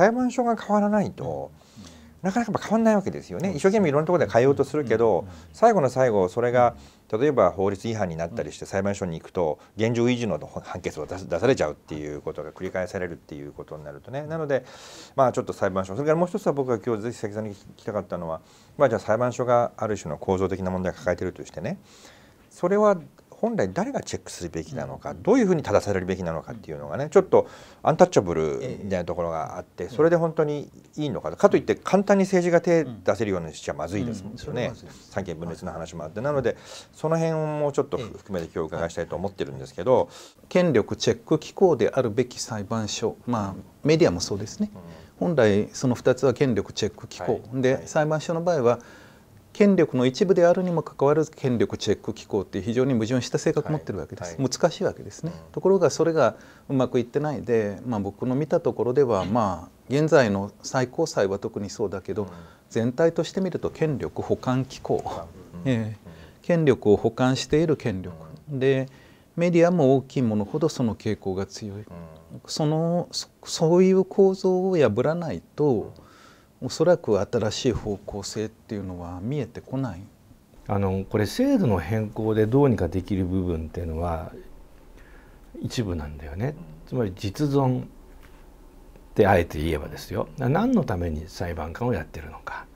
裁判所が変わらないと、なかなか変わんないわけですよね一生懸命いろんなところで変えようとするけど、最後の最後それが例えば法律違反になったりして裁判所に行くと現状維持の判決を出されちゃうっていうことが繰り返されるっていうことになるとねなのでまあちょっと裁判所それからもう一つは僕が今日ぜひ関さんに聞きたかったのはまあじゃあ裁判所がある種の構造的な問題を抱えてるとしてねそれは本来誰がチェックするべきなのか、どういうふうに正されるべきなのかっていうのがねちょっとアンタッチャブルみたいなところがあって、それで本当にいいのかかといって簡単に政治が手出せるようにしちゃまずいですもんね、三権分裂の話もあって、なのでその辺もうちょっと含めて今日伺いしたいと思ってるんですけど、権力チェック機構であるべき裁判所まあメディアもそうですね、本来その2つは権力チェック機構、で、裁判所の場合は権力の一部であるにもかかわらず権力チェック機構っていう非常に矛盾した性格を持ってるわけです、はいはい、難しいわけですね、うん、ところがそれがうまくいってないで、まあ、僕の見たところではまあ現在の最高裁は特にそうだけど、うん、全体として見ると権力補完機構、うん、えー、権力を補完している権力、でメディアも大きいものほどその傾向が強い、そのそういう構造を破らないと、うんおそらく新しい方向性っていうのは見えてこないあのこれ制度の変更でどうにかできる部分っていうのは一部なんだよねつまり実存ってあえて言えばですよ何のために裁判官をやってるのか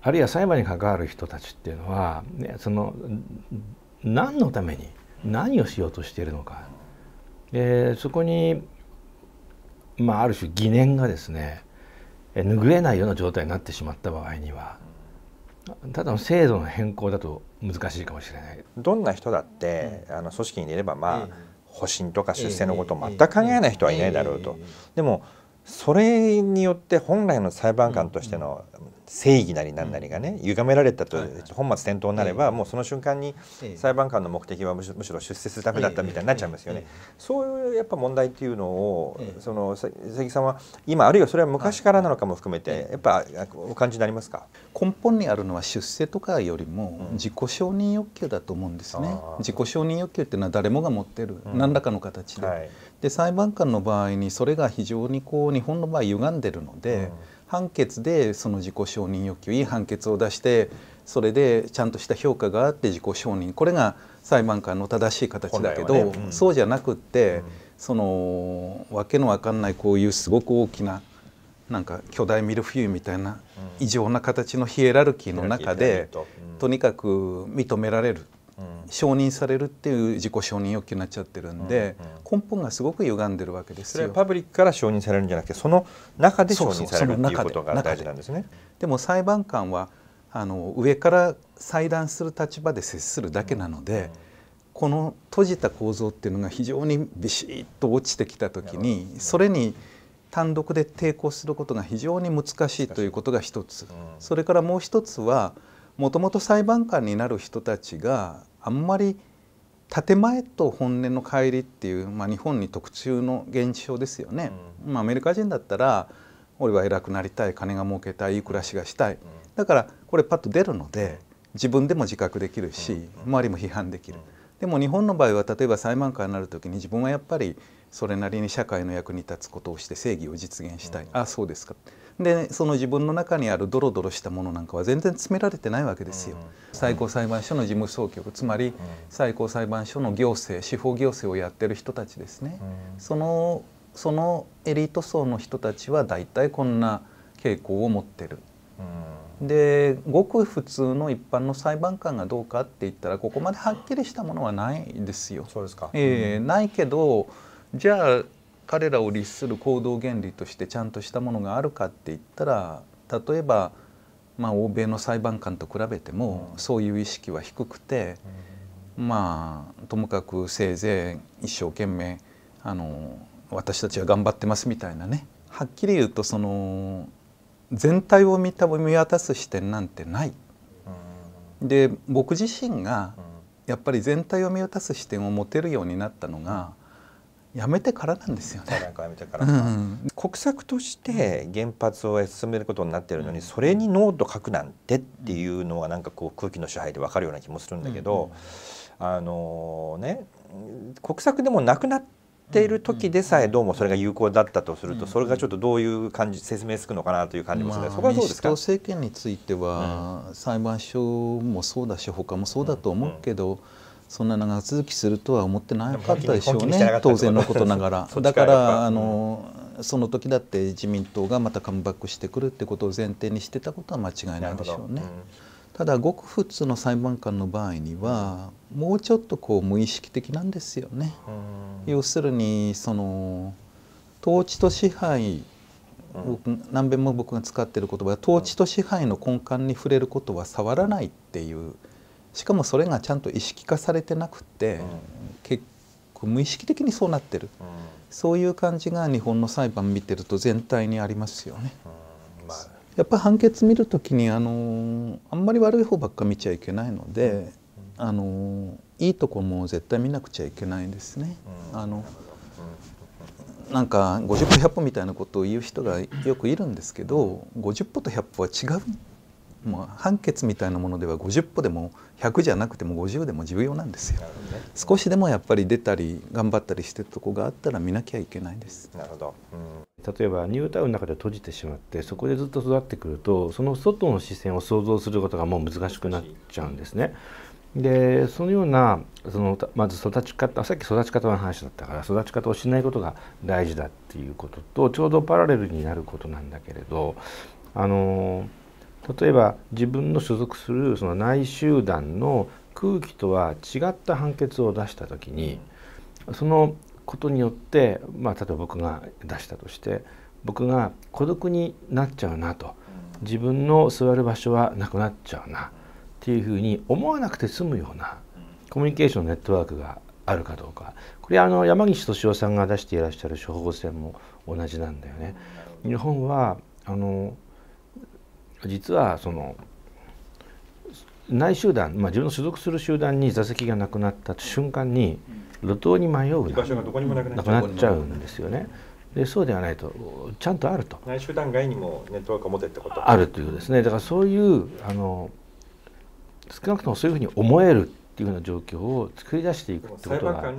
あるいは裁判に関わる人たちっていうのは、ね、その何のために何をしようとしているのか、えー、そこに、まあ、ある種疑念がですね拭えないような状態になってしまった場合にはただの制度の変更だと難しいかもしれない。どんな人だって、うん、あの組織にいればまあ、うん、保身とか出世のことを全く考えない人はいないだろうと。でもそれによって本来の裁判官としての正義なりなんなりがね、歪められたと本末転倒になれば、もうその瞬間に裁判官の目的はむしろ出世するためだったみたいになっちゃいますよね。そういうやっぱ問題っていうのを、その関さんは今あるいはそれは昔からなのかも含めて、やっぱお感じになりますか根本にあるのは出世とかよりも自己承認欲求だと思うんですね。自己承認欲求っていうのは誰もが持ってる、何らかの形で。で裁判官の場合にそれが非常にこう日本の場合歪んでるので。うん判決でその自己承認欲求いい判決を出してそれでちゃんとした評価があって自己承認これが裁判官の正しい形だけど、ねうん、そうじゃなくって、うん、そのわけのわかんないこういうすごく大きななんか巨大ミルフィーユみたいな異常な形のヒエラルキーの中で、とにかく認められる承認されるっていう自己承認欲求になっちゃってるんで、根本がすごく歪んでるわけですよ。パブリックから承認されるんじゃなくてその中で承認されるっていうことが大事なんですね。でも裁判官はあの上から裁断する立場で接するだけなので、この閉じた構造っていうのが非常にビシッと落ちてきた時に、それに単独で抵抗することが非常に難しいということが一つ、それからもう一つはもともと裁判官になる人たちがあんまり建前と本音の乖離っていう、まあ、日本に特注の現象ですよね、うん、まあ、アメリカ人だったら俺は偉くなりたい金が儲けたいいい暮らしがしたい、うん、だからこれパッと出るので自分でも自覚できるし、うん、周りも批判できる、でも日本の場合は例えば裁判官になるときに自分はやっぱりそれなりに社会の役に立つことをして正義を実現したい、うん、あそうですかでその自分の中にあるドロドロしたものなんかは全然詰められてないわけですよ、うん、最高裁判所の事務総局つまり最高裁判所の行政司法行政をやってる人たちですね、うん、そのそのエリート層の人たちは大体こんな傾向を持ってる、でごく普通の一般の裁判官がどうかって言ったらここまではっきりしたものはないですよ。そうですか、えー、ないけど、じゃあ彼らを律する行動原理としてちゃんとしたものがあるかって言ったら例えば、まあ、欧米の裁判官と比べてもそういう意識は低くて、まあともかくせいぜい一生懸命あの私たちは頑張ってますみたいなねはっきり言うとその全体を見た見渡す視点なんてない。で僕自身がやっぱり全体を見渡す視点を持てるようになったのが、うんやめてからなんですよね。国策として原発を進めることになってるのに、それにノート書くなんてっていうのはなんかこう空気の支配でわかるような気もするんだけど、あのね国策でもなくなっている時でさえどうもそれが有効だったとすると、それがちょっとどういう感じ説明つくのかなという感じもする、まそこはどうですか民主党政権については、裁判所もそうだし他もそうだと思うけど、そんな長続きするとは思ってなかったでしょうね当然のことながら。だからあの、その時だって自民党がまたカムバックしてくるってことを前提にしてたことは間違いないでしょうね。ただごく普通の裁判官の場合にはもうちょっとこう無意識的なんですよね。要するにその統治と支配、う何べんも僕が使っている言葉は統治と支配の根幹に触れることは触らないっていう。しかもそれがちゃんと意識化されてなくて、結構無意識的にそうなってる、そういう感じが日本の裁判見てると全体にありますよね。まあ、やっぱ判決見る時にあのあんまり悪い方ばっか見ちゃいけないので、あのいいとこも絶対見なくちゃいけないんですね。あのなんか50歩100歩みたいなことを言う人がよくいるんですけど50歩と100歩は違うんもう判決みたいなものでは50歩でも100じゃなくても50でも重要なんですよ、ね、少しでもやっぱり出たり頑張ったりしてるとこがあったら見なきゃいけないですなるほど、うん、例えばニュータウンの中で閉じてしまってそこでずっと育ってくるとその外の視線を想像することがもう難しくなっちゃうんですねでそのようなそのまず育ち方さっき育ち方の話だったから育ち方をしないことが大事だっていうこととちょうどパラレルになることなんだけれどあの例えば自分の所属するその内集団の空気とは違った判決を出した時にそのことによって、まあ、例えば僕が出したとして僕が孤独になっちゃうなと自分の座る場所はなくなっちゃうなっていうふうに思わなくて済むようなコミュニケーションネットワークがあるかどうかこれあの山岸敏夫さんが出していらっしゃる処方箋も同じなんだよね。日本はあの実はその内集団、まあ、自分の所属する集団に座席がなくなった瞬間に路頭に迷うなくなっちゃうんですよね。でそうではないとちゃんとあると内集団外にもネットワークを持てってことあるというですねだからそういうあの少なくともそういうふうに思えるっていうような状況を作り出していくってことが。